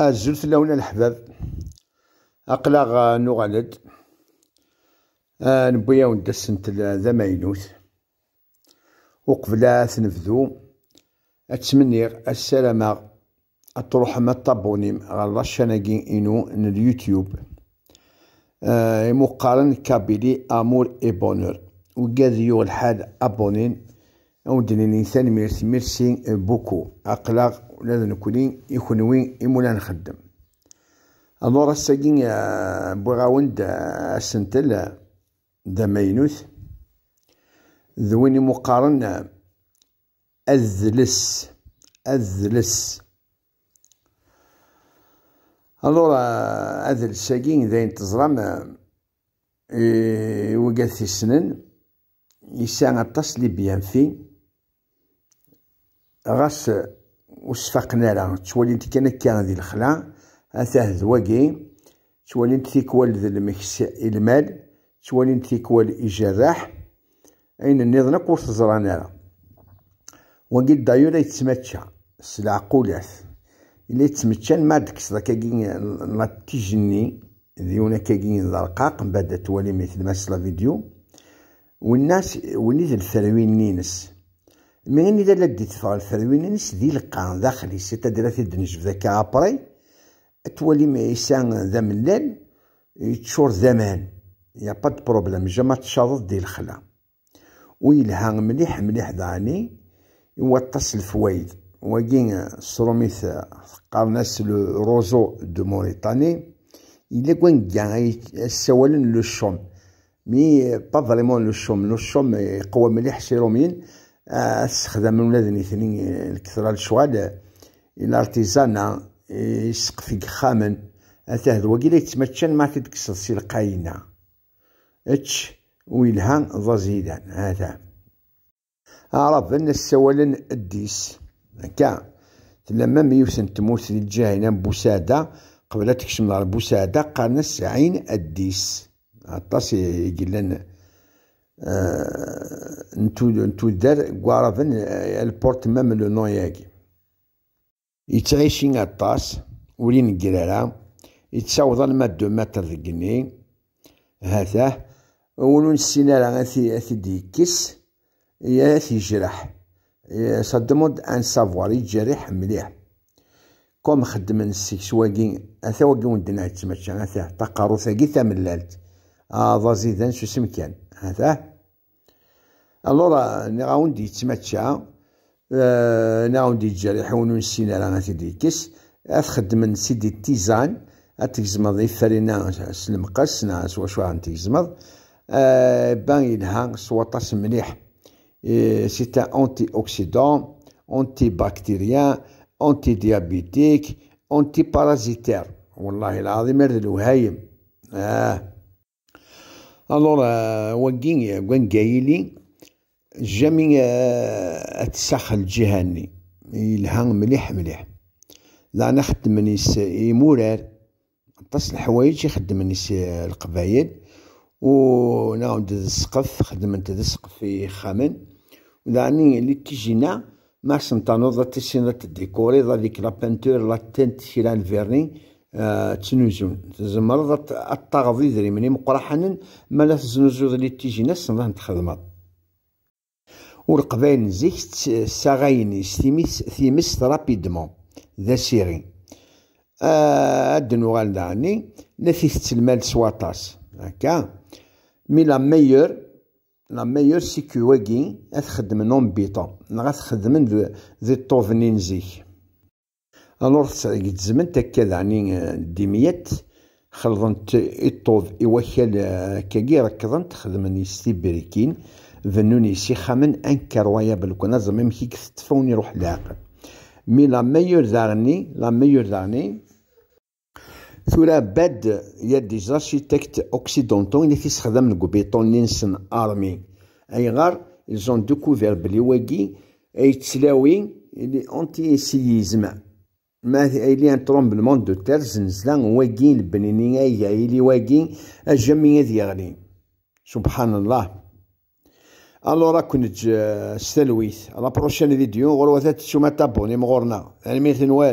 أزول تلاونا الحباب أقلاغ آه نبويا وندا السنت ذا ماينوت وقبل تنفذو أتمنيغ السلامة أتروح ما طابونيم غالا الشناقين إنو من اليوتيوب آه، مقارن كابيلي أمور إي بونور وقاذيو الحال أبونين أودني الإنسان ميرسي ميرسي آه، بوكو أقلاق لازم نكوني يكونوي يمولا نخدم أدور الساقين بوغاوند السنتل آه، آه، دا مينوث ذويني مقارنة أذلس أذلس أدور أذلس ساكين ذا تزرم إيه وقاثي سنن يسان التصلي بيان فيه غاس وصفقنا لها تولي انت كان كي ذي الخلا اتاه ذواقي تولي انت تيكوال ذي المكس المال تولي انت تيكوال الجراح اين النظام قوس زرانا وقيد دايو لا يتمتشى سلع قولاث إلا يتمتشى ما دكس ذاك لا تيجني ديونا كاكين ذا القاق من بعد تولي مثل ما فيديو والناس ونيد الثروين نينس ميغني دا لدي تفاق الفروين نس دي لقان داخلي ستا دراثي لاثي دنج بذكا أبري أتولي ما يسان ذا من لين يتشور زمان يا باد بروبلم جما تشاضط دي الخلا ويلها مليح مليح داني يوطس الفوايد وكين سروميث قارنا سلو روزو دو موريتاني إلا كوان كان سوالن لو مي با فريمون لو شوم لو قوى مليح سيرومين من ولاد اثنين الكثرة الشوال إلا يسق يسقف خامن اتهد الوقيلة يتمتشن ما تتكسر سي القاينة اتش ويلهان ضزيدا هذا عرب أن السوالن الديس كا لما ميوسن تموت الجاهلة بوسادة قبل تكشم على بوسادة قرن السعين الديس عطاس يقلن آه نتو نتو دار كوارفن البورت مام لو نو ياكي يتعيشين الطاس ولين كرارا يتصاوضا الما دو متر دقني هذا ولون راه غاثي اثي ديكس يا اثي جرح صدمود ان سافوار يجرح مليح كوم خدم السيكس واقي اثا واقي ودنا تسمى اثا تقارو ثاقي ثاملالت اضا زيدان شو سمكان هذا الورا نعاون دي تمتشا نعاون دي جريح ونسينا لنا تدي كس أخد من سيدي تيزان أتكزمض إثارينا سلم قسنا سوى شوى أن تكزمض باني لها سوى طاس مليح سيتا أنتي أوكسيدان أنتي بكتيريا أنتي ديابيتيك أنتي بارازيتير والله العظيم ردلو هايم آه. الورا وكين وقين قايلين جميع اتسخ الجهاني يلها مليح مليح لا نخدم نيس يمورار تصل حوايج يخدم نيس القبايل و نعاود السقف خدمت السقف في خامن لاني اللي تجينا ما سنتانوض تسينا تديكوري ذلك لا بانتور لا تنت سيلا فيرني آه تنوزون تزمرضت الطاغض يدري مني مقرحنن ما لا تزنوزو اللي تجينا سنظن تخدمات والقبائل زيك ساغين ثيمس ثيمس رابيدمون ذا سيري آه، ادنو غال داني نفيس المال سواطاس هكا مي لا ميور لا ميور سي كو واكي اتخدم نون بيتون نغا تخدم ذي طوفنين زيك الور تسعيك تزمن تكا يعني آه، ديميات خلضنت الطوف إيوا آه، كاكي ركضنت خدمني ستي بريكين ذنوني سيخا من أنكر ويا بالكنا زمام كيك تفوني روح لاقل مي لا ميور ذاغني لا ميور ذاغني ثورا بد يا دي تكت اوكسيدونتون اللي في تيستخدم الكوبيتون نينسن ارمي اي غار زون دوكوفير بلي واكي اي تسلاوي اللي اونتي سييزم ما هي ايلي ان ترومبلمون دو تير زنزلا واكي البنيني اي اللي واكي الجميع ذي يغلي سبحان الله Alors, c'est Louis. À la prochaine vidéo, vous êtes vous